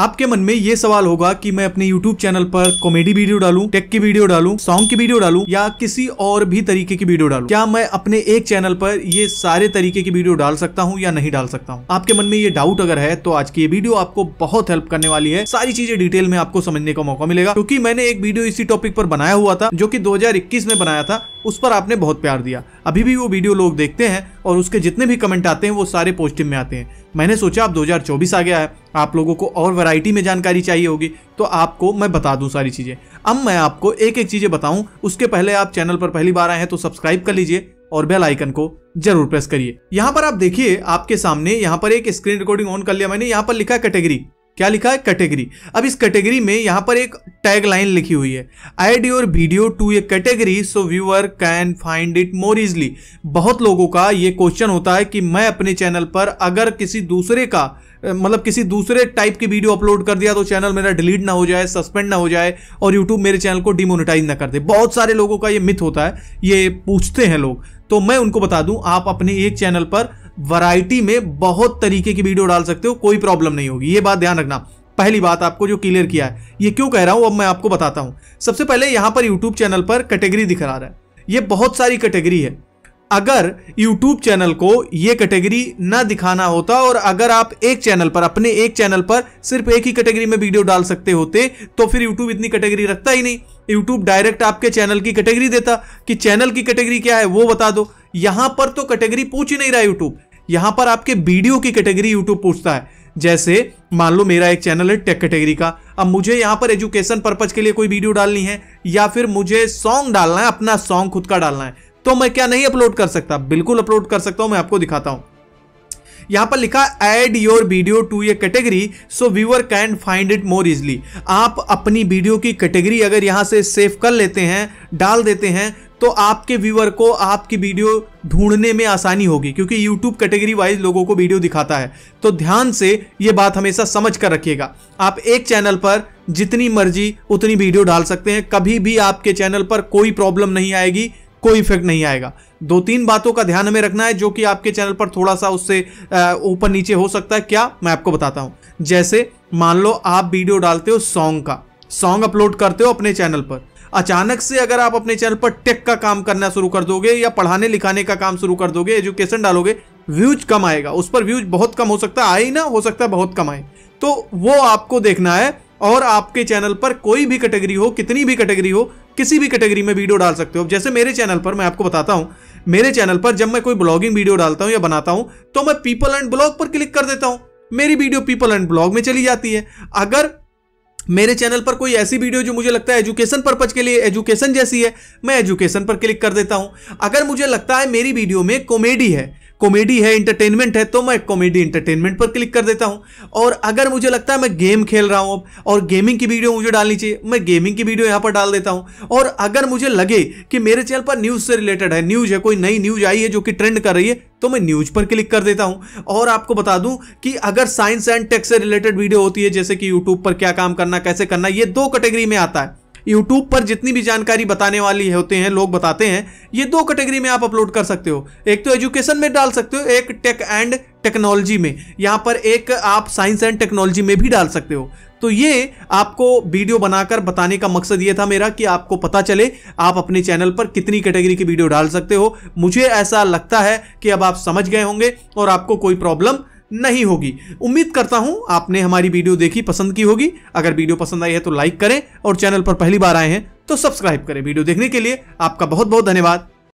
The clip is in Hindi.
आपके मन में ये सवाल होगा कि मैं अपने YouTube चैनल पर कॉमेडी वीडियो डालूं, टेक की वीडियो डालूं, सॉन्ग की वीडियो डालूं या किसी और भी तरीके की वीडियो डालूं? क्या मैं अपने एक चैनल पर ये सारे तरीके की वीडियो डाल सकता हूं या नहीं डाल सकता हूं? आपके मन में ये डाउट अगर है तो आज की ये वीडियो आपको बहुत हेल्प करने वाली है सारी चीजें डिटेल में आपको समझने का मौका मिलेगा क्यूँकी मैंने एक वीडियो इसी टॉपिक पर बनाया हुआ था जो की दो में बनाया था उस पर आपने बहुत प्यार दिया अभी भी वो वीडियो लोग देखते हैं और उसके जितने भी कमेंट आते हैं वो सारे पॉजिटिव में आते हैं मैंने सोचा अब 2024 आ गया है आप लोगों को और वैरायटी में जानकारी चाहिए होगी तो आपको मैं बता दूं सारी चीज़ें अब मैं आपको एक एक चीज़ें बताऊं उसके पहले आप चैनल पर पहली बार आए हैं तो सब्सक्राइब कर लीजिए और बेल आइकन को जरूर प्रेस करिए यहाँ पर आप देखिए आपके सामने यहाँ पर एक स्क्रीन रिकॉर्डिंग ऑन कर लिया मैंने यहाँ पर लिखा कैटेगरी क्या लिखा है कैटेगरी अब इस कैटेगरी में यहाँ पर एक टैग लाइन लिखी हुई है add your video to a category so viewer can find it more easily बहुत लोगों का ये क्वेश्चन होता है कि मैं अपने चैनल पर अगर किसी दूसरे का मतलब किसी दूसरे टाइप की वीडियो अपलोड कर दिया तो चैनल मेरा डिलीट ना हो जाए सस्पेंड ना हो जाए और यूट्यूब मेरे चैनल को डिमोनिटाइज ना कर दे बहुत सारे लोगों का ये मिथ होता है ये पूछते हैं लोग तो मैं उनको बता दूं आप अपने एक चैनल पर वैरायटी में बहुत तरीके की वीडियो डाल सकते हो कोई प्रॉब्लम नहीं होगी ये बात ध्यान रखना पहली बात आपको जो क्लियर किया है ये क्यों कह रहा हूं अब मैं आपको बताता हूं सबसे पहले यहां पर यूट्यूब चैनल पर कैटेगरी दिख रहा है ये बहुत सारी कैटेगरी है अगर यूट्यूब चैनल को ये कैटेगरी ना दिखाना होता और अगर आप एक चैनल पर अपने एक चैनल पर सिर्फ एक ही कैटेगरी में वीडियो डाल सकते होते तो फिर यूट्यूब इतनी कैटेगरी रखता ही नहीं यूट्यूब डायरेक्ट आपके चैनल की कैटेगरी देता कि चैनल की कैटेगरी क्या है वो बता दो यहां पर तो कैटेगरी पूछ ही नहीं रहा यूट्यूब यहां पर आपके वीडियो की कैटेगरी यूट्यूब पूछता है जैसे मान लो मेरा एक चैनल है टेक कैटेगरी का अब मुझे यहां पर एजुकेशन पर्पज के लिए कोई वीडियो डालनी है या फिर मुझे सॉन्ग डालना है अपना सॉन्ग खुद का डालना है तो मैं क्या नहीं अपलोड कर सकता बिल्कुल अपलोड कर सकता हूं मैं आपको दिखाता हूं यहाँ पर लिखा एड योर वीडियो टू ये category so viewer can find it more easily आप अपनी वीडियो की कैटेगरी अगर यहाँ से सेव कर लेते हैं डाल देते हैं तो आपके व्यूअर को आपकी वीडियो ढूंढने में आसानी होगी क्योंकि YouTube कैटेगरी वाइज लोगों को वीडियो दिखाता है तो ध्यान से ये बात हमेशा समझ कर रखिएगा आप एक चैनल पर जितनी मर्जी उतनी वीडियो डाल सकते हैं कभी भी आपके चैनल पर कोई प्रॉब्लम नहीं आएगी कोई इफेक्ट नहीं आएगा दो तीन बातों का ध्यान हमें रखना है जो कि आपके चैनल पर थोड़ा सा उससे ऊपर नीचे हो सकता है क्या मैं आपको बताता हूं जैसे मान लो आप वीडियो डालते हो सॉन्ग का सॉन्ग अपलोड करते हो अपने चैनल पर अचानक से अगर आप अपने चैनल पर टेक का काम करना शुरू कर दोगे या पढ़ाने लिखाने का काम शुरू कर दोगे एजुकेशन डालोगे व्यूज कम आएगा उस पर व्यूज बहुत कम हो सकता है आए ना हो सकता है बहुत कम आए तो वो आपको देखना है और आपके चैनल पर कोई भी कैटेगरी हो कितनी भी कैटेगरी हो किसी भी कैटेगरी में वीडियो डाल सकते हो जैसे मेरे चैनल पर मैं आपको बताता हूँ मेरे चैनल पर जब मैं कोई ब्लॉगिंग वीडियो डालता हूँ या बनाता हूँ तो मैं पीपल एंड ब्लॉग पर क्लिक कर देता हूँ मेरी वीडियो पीपल एंड ब्लॉग में चली जाती है अगर मेरे चैनल पर कोई ऐसी वीडियो जो मुझे लगता है एजुकेशन पर्पज के लिए एजुकेशन जैसी है मैं एजुकेशन पर क्लिक कर देता हूं अगर मुझे लगता है मेरी वीडियो में कॉमेडी है कॉमेडी है इंटरटेनमेंट है तो मैं कॉमेडी इंटरटेनमेंट पर क्लिक कर देता हूँ और अगर मुझे लगता है मैं गेम खेल रहा हूँ अब और गेमिंग की वीडियो मुझे डालनी चाहिए मैं गेमिंग की वीडियो यहाँ पर डाल देता हूँ और अगर मुझे लगे कि मेरे चैनल पर न्यूज़ से रिलेटेड है न्यूज़ है कोई नई न्यूज़ आई है जो कि ट्रेंड कर रही है तो मैं न्यूज पर क्लिक कर देता हूं और आपको बता दूं कि अगर साइंस एंड टेक्स से रिलेटेड वीडियो होती है जैसे कि यूट्यूब पर क्या काम करना कैसे करना ये दो कैटेगरी में आता है यूट्यूब पर जितनी भी जानकारी बताने वाली होते हैं लोग बताते हैं ये दो कैटेगरी में आप अपलोड कर सकते हो एक तो एजुकेशन में डाल सकते हो एक टेक एंड टेक्नोलॉजी में यहाँ पर एक आप साइंस एंड टेक्नोलॉजी में भी डाल सकते हो तो ये आपको वीडियो बनाकर बताने का मकसद ये था मेरा कि आपको पता चले आप अपने चैनल पर कितनी कैटेगरी की वीडियो डाल सकते हो मुझे ऐसा लगता है कि अब आप समझ गए होंगे और आपको कोई प्रॉब्लम नहीं होगी उम्मीद करता हूं आपने हमारी वीडियो देखी पसंद की होगी अगर वीडियो पसंद आई है तो लाइक करें और चैनल पर पहली बार आए हैं तो सब्सक्राइब करें वीडियो देखने के लिए आपका बहुत बहुत धन्यवाद